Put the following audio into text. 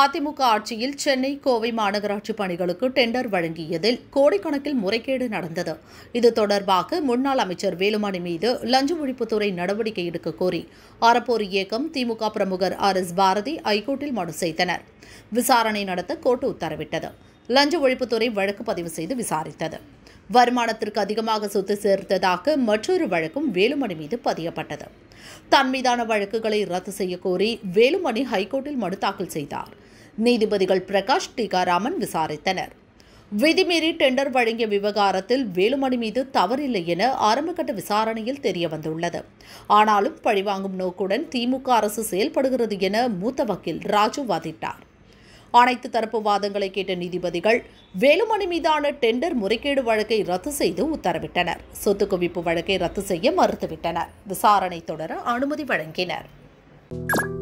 அதிமுக ஆட்சியில் சென்னை கோவை மாநகராட்சி பணிகளுக்கு டெண்டர் வழங்கியதில் கோடிக்கணக்கில் முறைகேடு நடந்தது இது தொடர்பாக முன்னாள் அமைச்சர் வேலுமணி மீது லஞ்ச ஒழிப்புத்துறை நடவடிக்கை எடுக்க கோரி அறப்போர் இயக்கம் திமுக பிரமுகர் ஆர் எஸ் பாரதி ஐகோர்ட்டில் மனு செய்தனர் விசாரணை நடத்த கோர்ட்டு உத்தரவிட்டது லஞ்ச ஒழிப்புத்துறை வழக்கு பதிவு செய்து விசாரித்தது வருமானத்திற்கு அதிகமாக சொத்து சேர்த்ததாக மற்றொரு வழக்கும் வேலுமணி மீது பதியப்பட்டது தன் மீதான வழக்குகளை ரத்து செய்யக்கோரி வேலுமணி ஹைகோர்ட்டில் மனு தாக்கல் செய்தார் நீதிபதிகள் பிரகாஷ் டிகாராமன் விசாரித்தனர் விதிமீறி டெண்டர் வழங்கிய விவகாரத்தில் வேலுமணி மீது தவறில்லை என ஆரம்பகட்ட விசாரணையில் தெரியவந்துள்ளது ஆனாலும் பழிவாங்கும் நோக்குடன் திமுக அரசு செயல்படுகிறது என மூத்த வக்கீல் ராஜு வாதிட்டார் அனைத்து தரப்பு வாதங்களை கேட்ட நீதிபதிகள் வேலுமணி மீதான டெண்டர் முறைகேடு வழக்கை ரத்து செய்து உத்தரவிட்டனர் சொத்து குவிப்பு வழக்கை ரத்து செய்ய மறுத்துவிட்டனர் விசாரணை தொடர அனுமதி வழங்கினர்